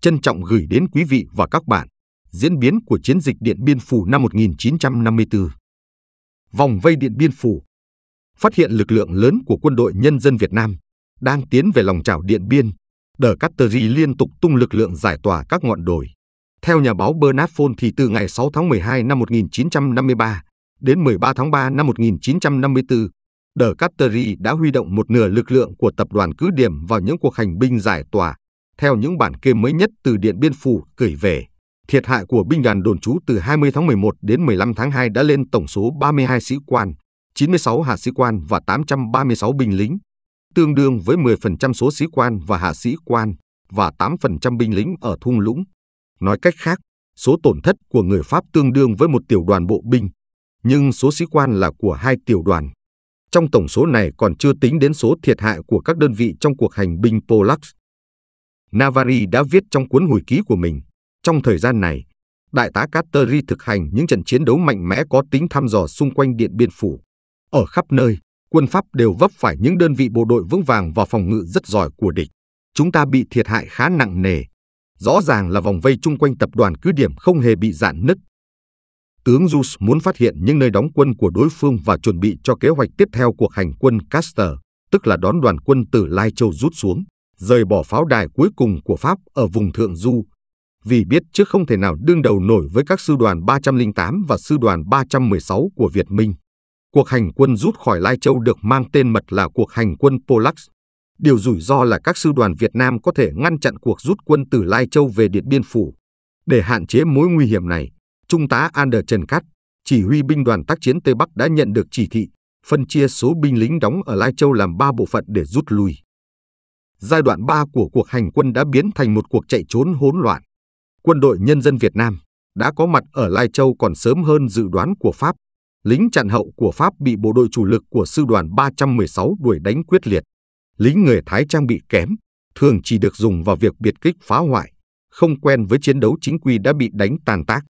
trân trọng gửi đến quý vị và các bạn diễn biến của chiến dịch Điện Biên Phủ năm 1954. Vòng vây Điện Biên Phủ Phát hiện lực lượng lớn của quân đội nhân dân Việt Nam đang tiến về lòng trào Điện Biên, Đờ Cát Tờ Ri liên tục tung lực lượng giải tỏa các ngọn đồi. Theo nhà báo Bernard Fon thì từ ngày 6 tháng 12 năm 1953 đến 13 tháng 3 năm 1954, Đờ Cát Tờ Ri đã huy động một nửa lực lượng của tập đoàn cứ điểm vào những cuộc hành binh giải tỏa theo những bản kê mới nhất từ Điện Biên Phủ gửi về, thiệt hại của binh đoàn đồn trú từ 20 tháng 11 đến 15 tháng 2 đã lên tổng số 32 sĩ quan, 96 hạ sĩ quan và 836 binh lính, tương đương với 10% số sĩ quan và hạ sĩ quan và 8% binh lính ở thung lũng. Nói cách khác, số tổn thất của người Pháp tương đương với một tiểu đoàn bộ binh, nhưng số sĩ quan là của hai tiểu đoàn. Trong tổng số này còn chưa tính đến số thiệt hại của các đơn vị trong cuộc hành binh Polux Navari đã viết trong cuốn hồi ký của mình. Trong thời gian này, Đại tá Catteri thực hành những trận chiến đấu mạnh mẽ có tính thăm dò xung quanh Điện Biên Phủ. Ở khắp nơi, quân Pháp đều vấp phải những đơn vị bộ đội vững vàng và phòng ngự rất giỏi của địch. Chúng ta bị thiệt hại khá nặng nề. Rõ ràng là vòng vây chung quanh tập đoàn cứ điểm không hề bị dạn nứt. Tướng Jus muốn phát hiện những nơi đóng quân của đối phương và chuẩn bị cho kế hoạch tiếp theo cuộc hành quân Caster, tức là đón đoàn quân từ Lai Châu rút xuống rời bỏ pháo đài cuối cùng của Pháp ở vùng Thượng Du, vì biết trước không thể nào đương đầu nổi với các sư đoàn 308 và sư đoàn 316 của Việt Minh. Cuộc hành quân rút khỏi Lai Châu được mang tên mật là cuộc hành quân Polax. Điều rủi ro là các sư đoàn Việt Nam có thể ngăn chặn cuộc rút quân từ Lai Châu về Điện Biên Phủ. Để hạn chế mối nguy hiểm này, Trung tá Ander Trần Cát, chỉ huy binh đoàn tác chiến Tây Bắc đã nhận được chỉ thị phân chia số binh lính đóng ở Lai Châu làm 3 bộ phận để rút lui giai đoạn 3 của cuộc hành quân đã biến thành một cuộc chạy trốn hỗn loạn. Quân đội nhân dân Việt Nam đã có mặt ở Lai Châu còn sớm hơn dự đoán của Pháp. Lính chặn hậu của Pháp bị bộ đội chủ lực của sư đoàn 316 đuổi đánh quyết liệt. Lính người Thái trang bị kém, thường chỉ được dùng vào việc biệt kích phá hoại, không quen với chiến đấu chính quy đã bị đánh tàn tác.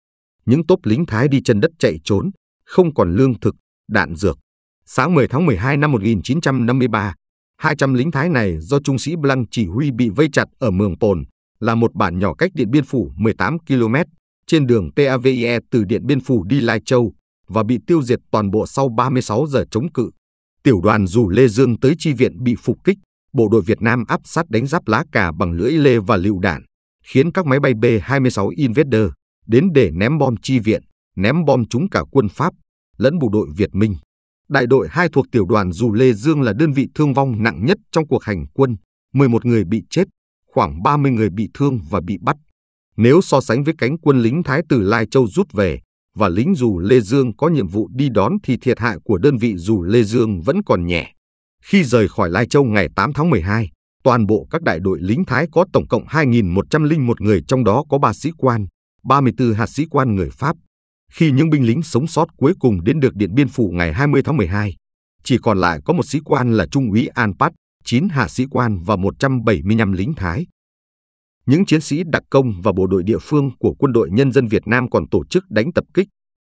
Những tốp lính Thái đi chân đất chạy trốn, không còn lương thực, đạn dược. Sáng 10 tháng 12 năm 1953, 200 lính Thái này do trung sĩ Blanc chỉ huy bị vây chặt ở Mường Pồn, là một bản nhỏ cách Điện Biên Phủ 18 km, trên đường TAVIE từ Điện Biên Phủ đi Lai Châu và bị tiêu diệt toàn bộ sau 36 giờ chống cự. Tiểu đoàn dù Lê Dương tới chi viện bị phục kích, bộ đội Việt Nam áp sát đánh giáp lá cà bằng lưỡi lê và lựu đạn, khiến các máy bay B-26 Invader đến để ném bom chi viện, ném bom trúng cả quân Pháp lẫn bộ đội Việt Minh đại đội 2 thuộc tiểu đoàn dù Lê Dương là đơn vị thương vong nặng nhất trong cuộc hành quân, 11 người bị chết, khoảng 30 người bị thương và bị bắt. Nếu so sánh với cánh quân lính Thái Tử Lai Châu rút về và lính dù Lê Dương có nhiệm vụ đi đón thì thiệt hại của đơn vị dù Lê Dương vẫn còn nhẹ. Khi rời khỏi Lai Châu ngày 8 tháng 12, toàn bộ các đại đội lính Thái có tổng cộng 2.101 người trong đó có 3 sĩ quan, 34 hạt sĩ quan người Pháp, khi những binh lính sống sót cuối cùng đến được Điện Biên Phủ ngày 20 tháng 12, chỉ còn lại có một sĩ quan là Trung úy An Pat, 9 hạ sĩ quan và 175 lính Thái. Những chiến sĩ đặc công và bộ đội địa phương của quân đội nhân dân Việt Nam còn tổ chức đánh tập kích,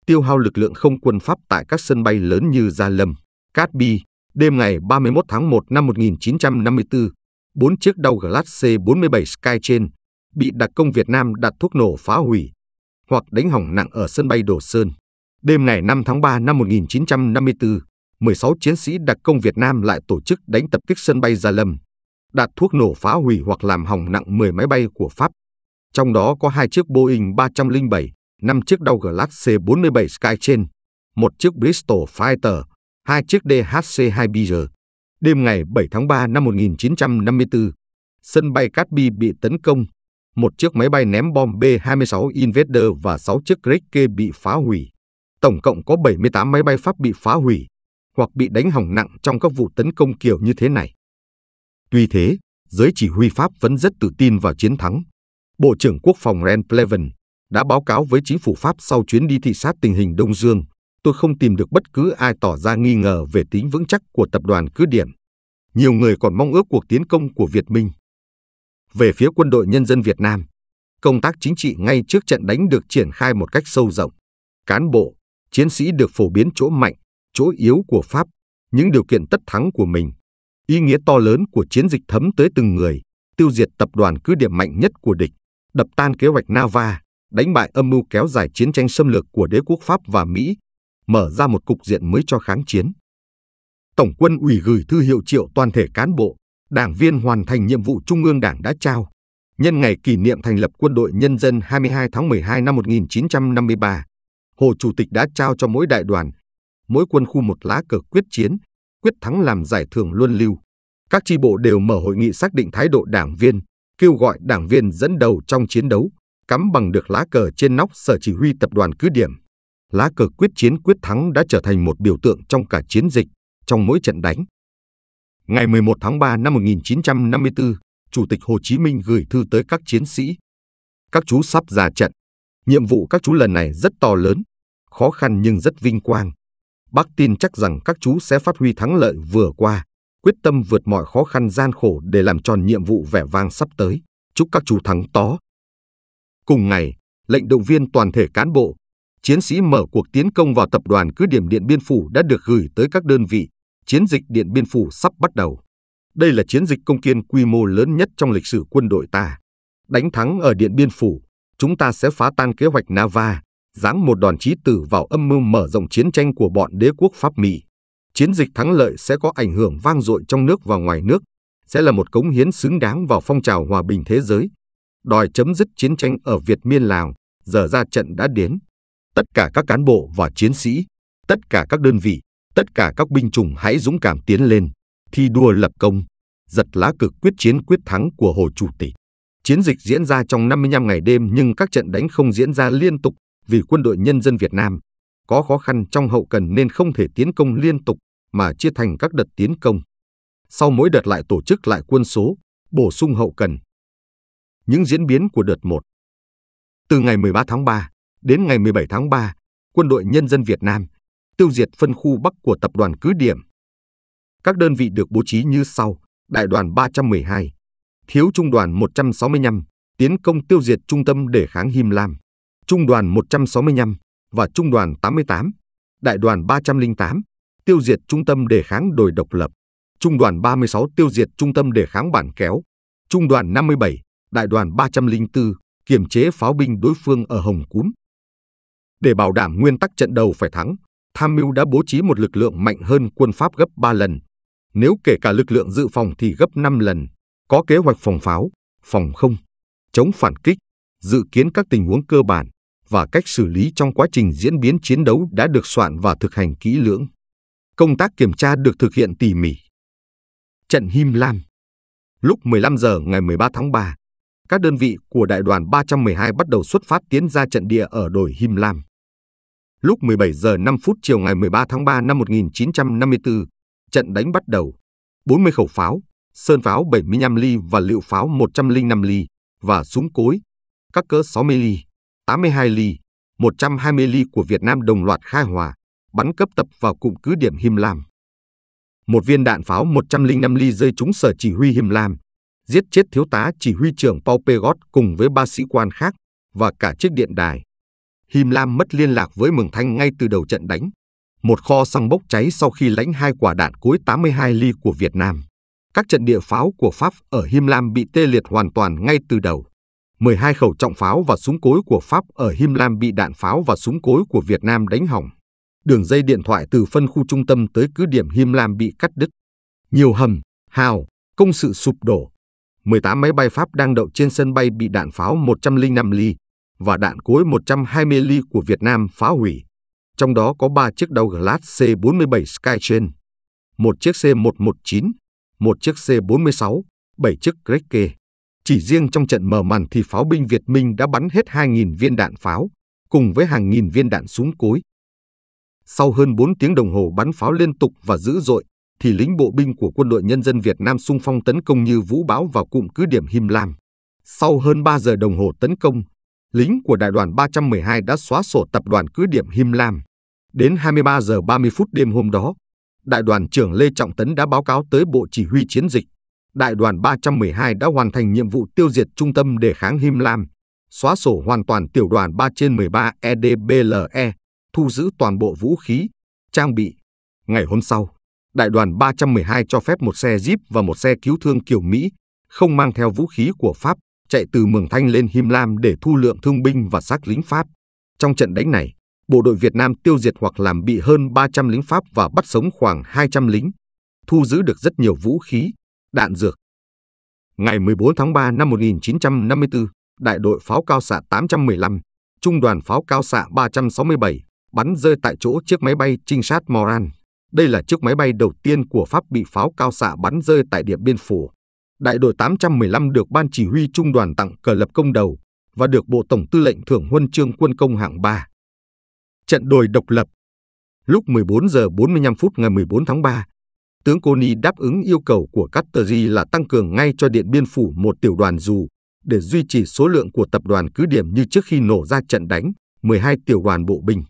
tiêu hao lực lượng không quân Pháp tại các sân bay lớn như Gia Lâm, Cát Bi. Đêm ngày 31 tháng 1 năm 1954, bốn chiếc Douglas C-47 Skytrain bị đặc công Việt Nam đặt thuốc nổ phá hủy, hoặc đánh hỏng nặng ở sân bay Đồ Sơn. Đêm ngày 5 tháng 3 năm 1954, 16 chiến sĩ đặc công Việt Nam lại tổ chức đánh tập kích sân bay Gia Lâm, đạt thuốc nổ phá hủy hoặc làm hỏng nặng 10 máy bay của Pháp. Trong đó có hai chiếc Boeing 307, 5 chiếc Douglas C-47 Skytrain, một chiếc Bristol Fighter, hai chiếc DHC-2 Beaver. Đêm ngày 7 tháng 3 năm 1954, sân bay Cát Bi bị tấn công một chiếc máy bay ném bom B-26 Invader và 6 chiếc Greg bị phá hủy. Tổng cộng có 78 máy bay Pháp bị phá hủy hoặc bị đánh hỏng nặng trong các vụ tấn công kiểu như thế này. Tuy thế, giới chỉ huy Pháp vẫn rất tự tin vào chiến thắng. Bộ trưởng Quốc phòng Ren Pleven đã báo cáo với chính phủ Pháp sau chuyến đi thị sát tình hình Đông Dương. Tôi không tìm được bất cứ ai tỏ ra nghi ngờ về tính vững chắc của tập đoàn cứ điểm. Nhiều người còn mong ước cuộc tiến công của Việt Minh về phía quân đội nhân dân Việt Nam. Công tác chính trị ngay trước trận đánh được triển khai một cách sâu rộng. Cán bộ, chiến sĩ được phổ biến chỗ mạnh, chỗ yếu của Pháp, những điều kiện tất thắng của mình. Ý nghĩa to lớn của chiến dịch thấm tới từng người, tiêu diệt tập đoàn cứ điểm mạnh nhất của địch, đập tan kế hoạch Nava, đánh bại âm mưu kéo dài chiến tranh xâm lược của đế quốc Pháp và Mỹ, mở ra một cục diện mới cho kháng chiến. Tổng quân ủy gửi thư hiệu triệu toàn thể cán bộ, đảng viên hoàn thành nhiệm vụ Trung ương Đảng đã trao. Nhân ngày kỷ niệm thành lập Quân đội Nhân dân 22 tháng 12 năm 1953, Hồ Chủ tịch đã trao cho mỗi đại đoàn, mỗi quân khu một lá cờ quyết chiến, quyết thắng làm giải thưởng luân lưu. Các tri bộ đều mở hội nghị xác định thái độ đảng viên, kêu gọi đảng viên dẫn đầu trong chiến đấu, cắm bằng được lá cờ trên nóc sở chỉ huy tập đoàn cứ điểm. Lá cờ quyết chiến quyết thắng đã trở thành một biểu tượng trong cả chiến dịch, trong mỗi trận đánh. Ngày 11 tháng 3 năm 1954, Chủ tịch Hồ Chí Minh gửi thư tới các chiến sĩ. Các chú sắp ra trận. Nhiệm vụ các chú lần này rất to lớn, khó khăn nhưng rất vinh quang. Bác tin chắc rằng các chú sẽ phát huy thắng lợi vừa qua, quyết tâm vượt mọi khó khăn gian khổ để làm tròn nhiệm vụ vẻ vang sắp tới. Chúc các chú thắng tó. Cùng ngày, lệnh động viên toàn thể cán bộ, chiến sĩ mở cuộc tiến công vào tập đoàn cứ điểm Điện Biên Phủ đã được gửi tới các đơn vị chiến dịch Điện Biên Phủ sắp bắt đầu. Đây là chiến dịch công kiên quy mô lớn nhất trong lịch sử quân đội ta. Đánh thắng ở Điện Biên Phủ, chúng ta sẽ phá tan kế hoạch Nava, giáng một đòn chí tử vào âm mưu mở rộng chiến tranh của bọn đế quốc Pháp Mỹ. Chiến dịch thắng lợi sẽ có ảnh hưởng vang dội trong nước và ngoài nước, sẽ là một cống hiến xứng đáng vào phong trào hòa bình thế giới. Đòi chấm dứt chiến tranh ở Việt Miên Lào, giờ ra trận đã đến. Tất cả các cán bộ và chiến sĩ, tất cả các đơn vị, Tất cả các binh chủng hãy dũng cảm tiến lên, thi đua lập công, giật lá cực quyết chiến quyết thắng của Hồ Chủ tịch. Chiến dịch diễn ra trong 55 ngày đêm nhưng các trận đánh không diễn ra liên tục vì quân đội nhân dân Việt Nam có khó khăn trong hậu cần nên không thể tiến công liên tục mà chia thành các đợt tiến công. Sau mỗi đợt lại tổ chức lại quân số, bổ sung hậu cần. Những diễn biến của đợt 1 Từ ngày 13 tháng 3 đến ngày 17 tháng 3, quân đội nhân dân Việt Nam tiêu diệt phân khu Bắc của tập đoàn cứ điểm. Các đơn vị được bố trí như sau, đại đoàn 312, thiếu trung đoàn 165, tiến công tiêu diệt trung tâm đề kháng Him Lam, trung đoàn 165 và trung đoàn 88, đại đoàn 308, tiêu diệt trung tâm đề kháng đồi độc lập, trung đoàn 36 tiêu diệt trung tâm đề kháng bản kéo, trung đoàn 57, đại đoàn 304, kiểm chế pháo binh đối phương ở Hồng Cúm. Để bảo đảm nguyên tắc trận đầu phải thắng, tham mưu đã bố trí một lực lượng mạnh hơn quân Pháp gấp 3 lần. Nếu kể cả lực lượng dự phòng thì gấp 5 lần, có kế hoạch phòng pháo, phòng không, chống phản kích, dự kiến các tình huống cơ bản và cách xử lý trong quá trình diễn biến chiến đấu đã được soạn và thực hành kỹ lưỡng. Công tác kiểm tra được thực hiện tỉ mỉ. Trận Him Lam Lúc 15 giờ ngày 13 tháng 3, các đơn vị của đại đoàn 312 bắt đầu xuất phát tiến ra trận địa ở đồi Him Lam. Lúc 17 giờ 5 phút chiều ngày 13 tháng 3 năm 1954, trận đánh bắt đầu. 40 khẩu pháo, sơn pháo 75 ly và liệu pháo 105 ly và súng cối, các cỡ 60 ly, 82 ly, 120 ly của Việt Nam đồng loạt khai hỏa, bắn cấp tập vào cụm cứ điểm Him Lam. Một viên đạn pháo 105 ly rơi trúng sở chỉ huy Him Lam, giết chết thiếu tá chỉ huy trưởng Paul Pegot cùng với ba sĩ quan khác và cả chiếc điện đài. Him Lam mất liên lạc với Mường Thanh ngay từ đầu trận đánh. Một kho xăng bốc cháy sau khi lãnh hai quả đạn cối 82 ly của Việt Nam. Các trận địa pháo của Pháp ở Him Lam bị tê liệt hoàn toàn ngay từ đầu. 12 khẩu trọng pháo và súng cối của Pháp ở Him Lam bị đạn pháo và súng cối của Việt Nam đánh hỏng. Đường dây điện thoại từ phân khu trung tâm tới cứ điểm Him Lam bị cắt đứt. Nhiều hầm, hào, công sự sụp đổ. 18 máy bay Pháp đang đậu trên sân bay bị đạn pháo 105 ly, và đạn cối 120 ly của Việt Nam phá hủy, trong đó có 3 chiếc đầu Douglas C-47 Skytrain, một chiếc C-119, một chiếc C-46, 7 chiếc Greke. Chỉ riêng trong trận mở màn thì pháo binh Việt Minh đã bắn hết 2.000 viên đạn pháo, cùng với hàng nghìn viên đạn súng cối. Sau hơn 4 tiếng đồng hồ bắn pháo liên tục và dữ dội, thì lính bộ binh của quân đội nhân dân Việt Nam xung phong tấn công như vũ bão vào cụm cứ điểm Him Lam. Sau hơn 3 giờ đồng hồ tấn công, lính của đại đoàn 312 đã xóa sổ tập đoàn cứ điểm Him Lam. Đến 23 giờ 30 phút đêm hôm đó, đại đoàn trưởng Lê Trọng Tấn đã báo cáo tới Bộ Chỉ huy Chiến dịch. Đại đoàn 312 đã hoàn thành nhiệm vụ tiêu diệt trung tâm đề kháng Him Lam, xóa sổ hoàn toàn tiểu đoàn 3 trên 13 EDBLE, thu giữ toàn bộ vũ khí, trang bị. Ngày hôm sau, đại đoàn 312 cho phép một xe Jeep và một xe cứu thương kiểu Mỹ không mang theo vũ khí của Pháp chạy từ Mường Thanh lên Him Lam để thu lượng thương binh và xác lính Pháp. Trong trận đánh này, bộ đội Việt Nam tiêu diệt hoặc làm bị hơn 300 lính Pháp và bắt sống khoảng 200 lính, thu giữ được rất nhiều vũ khí, đạn dược. Ngày 14 tháng 3 năm 1954, đại đội pháo cao xạ 815, trung đoàn pháo cao xạ 367 bắn rơi tại chỗ chiếc máy bay trinh sát Moran. Đây là chiếc máy bay đầu tiên của Pháp bị pháo cao xạ bắn rơi tại Điện Biên Phủ đại đội 815 được Ban Chỉ huy Trung đoàn tặng cờ lập công đầu và được Bộ Tổng Tư lệnh thưởng huân chương quân công hạng 3. Trận đồi độc lập Lúc 14 giờ 45 phút ngày 14 tháng 3, tướng Coni đáp ứng yêu cầu của Catteri là tăng cường ngay cho Điện Biên Phủ một tiểu đoàn dù để duy trì số lượng của tập đoàn cứ điểm như trước khi nổ ra trận đánh 12 tiểu đoàn bộ binh.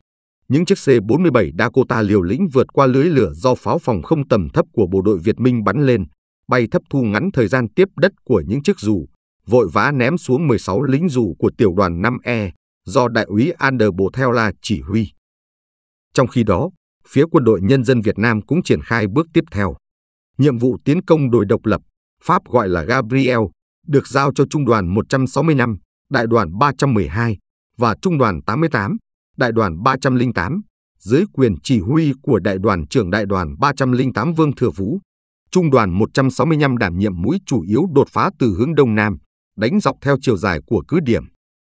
Những chiếc C-47 Dakota liều lĩnh vượt qua lưới lửa do pháo phòng không tầm thấp của bộ đội Việt Minh bắn lên, bay thấp thu ngắn thời gian tiếp đất của những chiếc dù, vội vã ném xuống 16 lính dù của tiểu đoàn 5E do đại úy Ander Botella chỉ huy. Trong khi đó, phía quân đội nhân dân Việt Nam cũng triển khai bước tiếp theo. Nhiệm vụ tiến công đồi độc lập, Pháp gọi là Gabriel, được giao cho Trung đoàn 165, Đại đoàn 312 và Trung đoàn 88, Đại đoàn 308, dưới quyền chỉ huy của Đại đoàn trưởng Đại đoàn 308 Vương Thừa Vũ. Trung đoàn 165 đảm nhiệm mũi chủ yếu đột phá từ hướng đông nam, đánh dọc theo chiều dài của cứ điểm.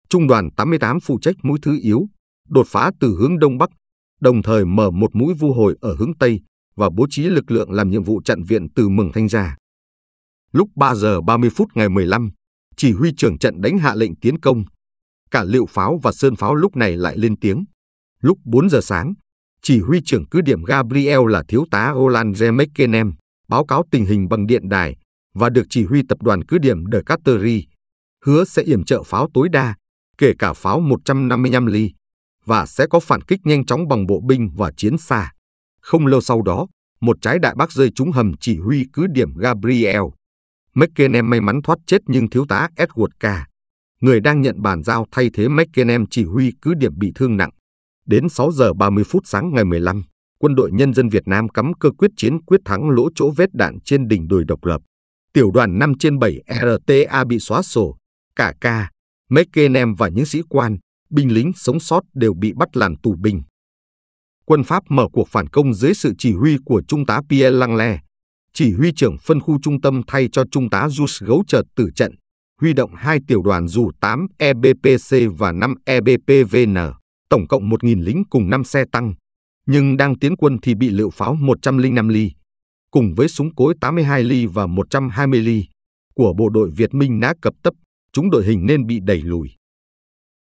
Trung đoàn 88 phụ trách mũi thứ yếu, đột phá từ hướng đông bắc, đồng thời mở một mũi vu hồi ở hướng tây và bố trí lực lượng làm nhiệm vụ chặn viện từ Mường Thanh ra. Lúc 3 giờ 30 phút ngày 15, chỉ huy trưởng trận đánh hạ lệnh tiến công. Cả liệu pháo và sơn pháo lúc này lại lên tiếng. Lúc 4 giờ sáng, chỉ huy trưởng cứ điểm Gabriel là thiếu tá Roland Remekenem báo cáo tình hình bằng điện đài và được chỉ huy tập đoàn cứ điểm De Cateri, hứa sẽ yểm trợ pháo tối đa, kể cả pháo 155 ly, và sẽ có phản kích nhanh chóng bằng bộ binh và chiến xa. Không lâu sau đó, một trái đại bác rơi trúng hầm chỉ huy cứ điểm Gabriel. McKenem may mắn thoát chết nhưng thiếu tá Edward K. Người đang nhận bàn giao thay thế McKenem chỉ huy cứ điểm bị thương nặng. Đến 6 giờ 30 phút sáng ngày 15 quân đội nhân dân Việt Nam cắm cơ quyết chiến quyết thắng lỗ chỗ vết đạn trên đỉnh đồi độc lập. Tiểu đoàn 5 trên 7 RTA bị xóa sổ, cả ca, mấy kê em và những sĩ quan, binh lính sống sót đều bị bắt làm tù binh. Quân Pháp mở cuộc phản công dưới sự chỉ huy của Trung tá Pierre Langlais, chỉ huy trưởng phân khu trung tâm thay cho Trung tá Jus Gấu chợt tử trận, huy động hai tiểu đoàn dù 8 EBPC và 5 EBPVN, tổng cộng 1.000 lính cùng 5 xe tăng, nhưng đang tiến quân thì bị lựu pháo 105 ly, cùng với súng cối 82 ly và 120 ly của bộ đội Việt Minh đã cập tấp, chúng đội hình nên bị đẩy lùi.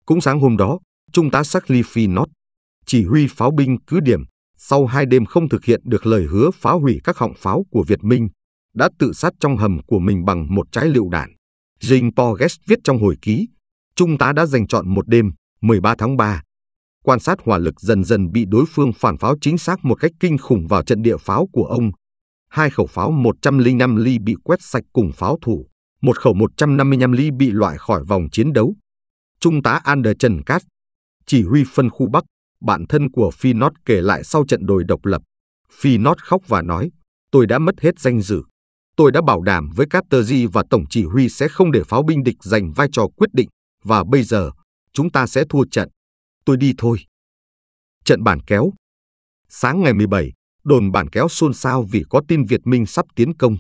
Cũng sáng hôm đó, Trung tá Sarkly Finot, chỉ huy pháo binh cứ điểm, sau hai đêm không thực hiện được lời hứa phá hủy các họng pháo của Việt Minh, đã tự sát trong hầm của mình bằng một trái lựu đạn. Jane Porges viết trong hồi ký, Trung tá đã dành chọn một đêm, 13 tháng 3, quan sát hỏa lực dần dần bị đối phương phản pháo chính xác một cách kinh khủng vào trận địa pháo của ông. Hai khẩu pháo 105 ly bị quét sạch cùng pháo thủ, một khẩu 155 ly bị loại khỏi vòng chiến đấu. Trung tá Ander Trần Cát, chỉ huy phân khu Bắc, bạn thân của Phi Nót kể lại sau trận đồi độc lập. Phi Nót khóc và nói, tôi đã mất hết danh dự. Tôi đã bảo đảm với Carterji và Tổng chỉ huy sẽ không để pháo binh địch giành vai trò quyết định, và bây giờ, chúng ta sẽ thua trận tôi đi thôi. Trận bản kéo Sáng ngày 17, đồn bản kéo xôn xao vì có tin Việt Minh sắp tiến công.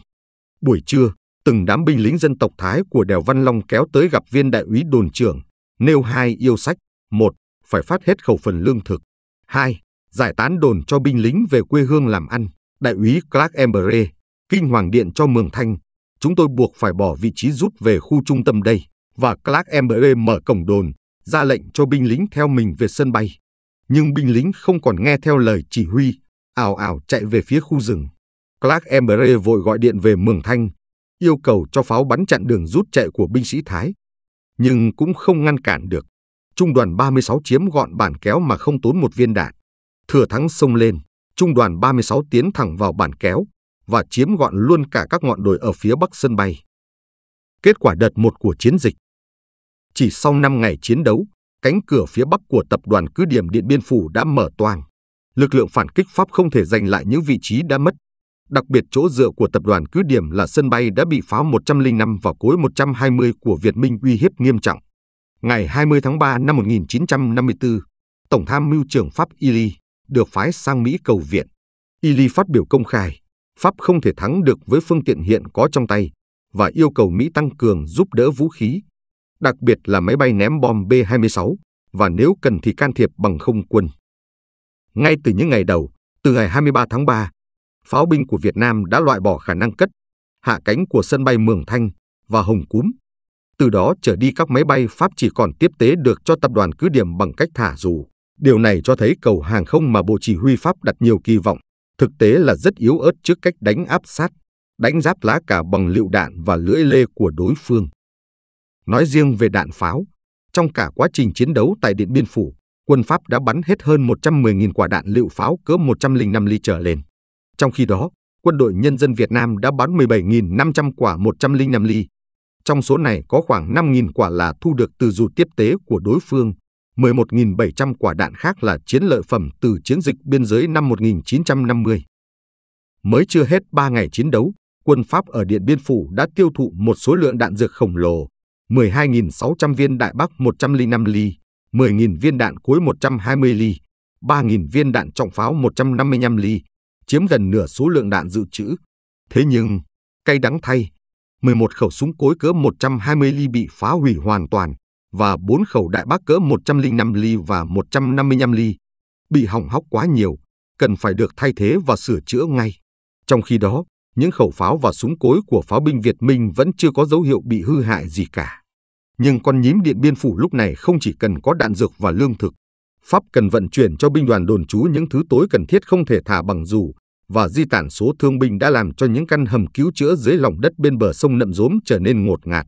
Buổi trưa, từng đám binh lính dân tộc Thái của Đèo Văn Long kéo tới gặp viên đại úy đồn trưởng, nêu hai yêu sách. Một, phải phát hết khẩu phần lương thực. Hai, giải tán đồn cho binh lính về quê hương làm ăn. Đại úy Clark Embre, kinh hoàng điện cho Mường Thanh. Chúng tôi buộc phải bỏ vị trí rút về khu trung tâm đây. Và Clark Embre mở cổng đồn, ra lệnh cho binh lính theo mình về sân bay. Nhưng binh lính không còn nghe theo lời chỉ huy, ảo ảo chạy về phía khu rừng. Clark Embre vội gọi điện về Mường Thanh, yêu cầu cho pháo bắn chặn đường rút chạy của binh sĩ Thái. Nhưng cũng không ngăn cản được. Trung đoàn 36 chiếm gọn bản kéo mà không tốn một viên đạn. Thừa thắng sông lên, trung đoàn 36 tiến thẳng vào bản kéo và chiếm gọn luôn cả các ngọn đồi ở phía bắc sân bay. Kết quả đợt một của chiến dịch chỉ sau 5 ngày chiến đấu, cánh cửa phía bắc của tập đoàn cứ điểm Điện Biên Phủ đã mở toang. Lực lượng phản kích Pháp không thể giành lại những vị trí đã mất. Đặc biệt chỗ dựa của tập đoàn cứ điểm là sân bay đã bị pháo 105 và cối 120 của Việt Minh uy hiếp nghiêm trọng. Ngày 20 tháng 3 năm 1954, Tổng tham mưu trưởng Pháp Ili được phái sang Mỹ cầu viện. Ili phát biểu công khai, Pháp không thể thắng được với phương tiện hiện có trong tay và yêu cầu Mỹ tăng cường giúp đỡ vũ khí, đặc biệt là máy bay ném bom B-26, và nếu cần thì can thiệp bằng không quân. Ngay từ những ngày đầu, từ ngày 23 tháng 3, pháo binh của Việt Nam đã loại bỏ khả năng cất, hạ cánh của sân bay Mường Thanh và Hồng Cúm. Từ đó trở đi các máy bay Pháp chỉ còn tiếp tế được cho tập đoàn cứ điểm bằng cách thả dù. Điều này cho thấy cầu hàng không mà Bộ Chỉ huy Pháp đặt nhiều kỳ vọng, thực tế là rất yếu ớt trước cách đánh áp sát, đánh giáp lá cả bằng lựu đạn và lưỡi lê của đối phương. Nói riêng về đạn pháo, trong cả quá trình chiến đấu tại Điện Biên Phủ, quân Pháp đã bắn hết hơn 110.000 quả đạn lựu pháo cỡ 105 ly trở lên. Trong khi đó, quân đội nhân dân Việt Nam đã bắn 17.500 quả 105 ly. Trong số này có khoảng 5.000 quả là thu được từ dù tiếp tế của đối phương, 11.700 quả đạn khác là chiến lợi phẩm từ chiến dịch biên giới năm 1950. Mới chưa hết 3 ngày chiến đấu, quân Pháp ở Điện Biên Phủ đã tiêu thụ một số lượng đạn dược khổng lồ, 12.600 viên đại bắc 105 ly, 10.000 viên đạn cối 120 ly, 3.000 viên đạn trọng pháo 155 ly, chiếm gần nửa số lượng đạn dự trữ. Thế nhưng, cay đắng thay, 11 khẩu súng cối cỡ 120 ly bị phá hủy hoàn toàn và 4 khẩu đại bác cỡ 105 ly và 155 ly bị hỏng hóc quá nhiều, cần phải được thay thế và sửa chữa ngay. Trong khi đó, những khẩu pháo và súng cối của pháo binh Việt Minh vẫn chưa có dấu hiệu bị hư hại gì cả. Nhưng con nhím Điện Biên Phủ lúc này không chỉ cần có đạn dược và lương thực, Pháp cần vận chuyển cho binh đoàn đồn trú những thứ tối cần thiết không thể thả bằng dù và di tản số thương binh đã làm cho những căn hầm cứu chữa dưới lòng đất bên bờ sông Nậm Dốm trở nên ngột ngạt.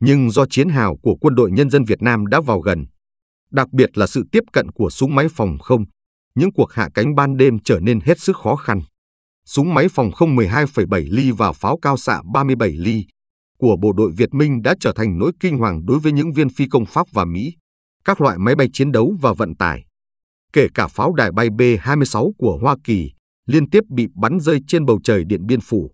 Nhưng do chiến hào của quân đội nhân dân Việt Nam đã vào gần, đặc biệt là sự tiếp cận của súng máy phòng không, những cuộc hạ cánh ban đêm trở nên hết sức khó khăn súng máy phòng không 12,7 ly và pháo cao xạ 37 ly của bộ đội Việt Minh đã trở thành nỗi kinh hoàng đối với những viên phi công Pháp và Mỹ, các loại máy bay chiến đấu và vận tải, kể cả pháo đài bay B-26 của Hoa Kỳ liên tiếp bị bắn rơi trên bầu trời Điện Biên Phủ.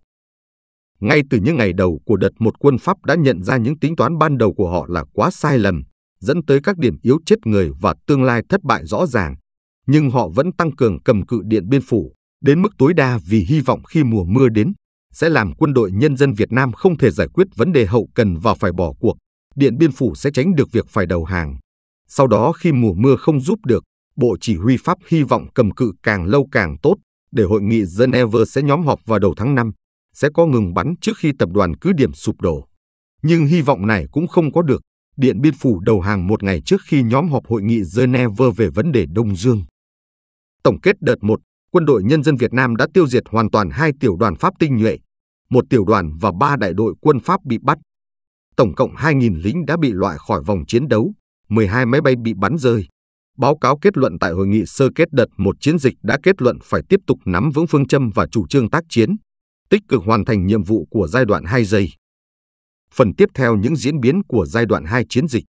Ngay từ những ngày đầu của đợt một quân Pháp đã nhận ra những tính toán ban đầu của họ là quá sai lầm, dẫn tới các điểm yếu chết người và tương lai thất bại rõ ràng, nhưng họ vẫn tăng cường cầm cự Điện Biên Phủ đến mức tối đa vì hy vọng khi mùa mưa đến sẽ làm quân đội nhân dân Việt Nam không thể giải quyết vấn đề hậu cần và phải bỏ cuộc. Điện Biên Phủ sẽ tránh được việc phải đầu hàng. Sau đó khi mùa mưa không giúp được, Bộ Chỉ huy Pháp hy vọng cầm cự càng lâu càng tốt để hội nghị Geneva sẽ nhóm họp vào đầu tháng 5, sẽ có ngừng bắn trước khi tập đoàn cứ điểm sụp đổ. Nhưng hy vọng này cũng không có được. Điện Biên Phủ đầu hàng một ngày trước khi nhóm họp hội nghị Geneva về vấn đề Đông Dương. Tổng kết đợt 1, quân đội nhân dân Việt Nam đã tiêu diệt hoàn toàn hai tiểu đoàn Pháp tinh nhuệ, một tiểu đoàn và ba đại đội quân Pháp bị bắt. Tổng cộng 2.000 lính đã bị loại khỏi vòng chiến đấu, 12 máy bay bị bắn rơi. Báo cáo kết luận tại hội nghị sơ kết đợt một chiến dịch đã kết luận phải tiếp tục nắm vững phương châm và chủ trương tác chiến, tích cực hoàn thành nhiệm vụ của giai đoạn 2 giây. Phần tiếp theo những diễn biến của giai đoạn 2 chiến dịch.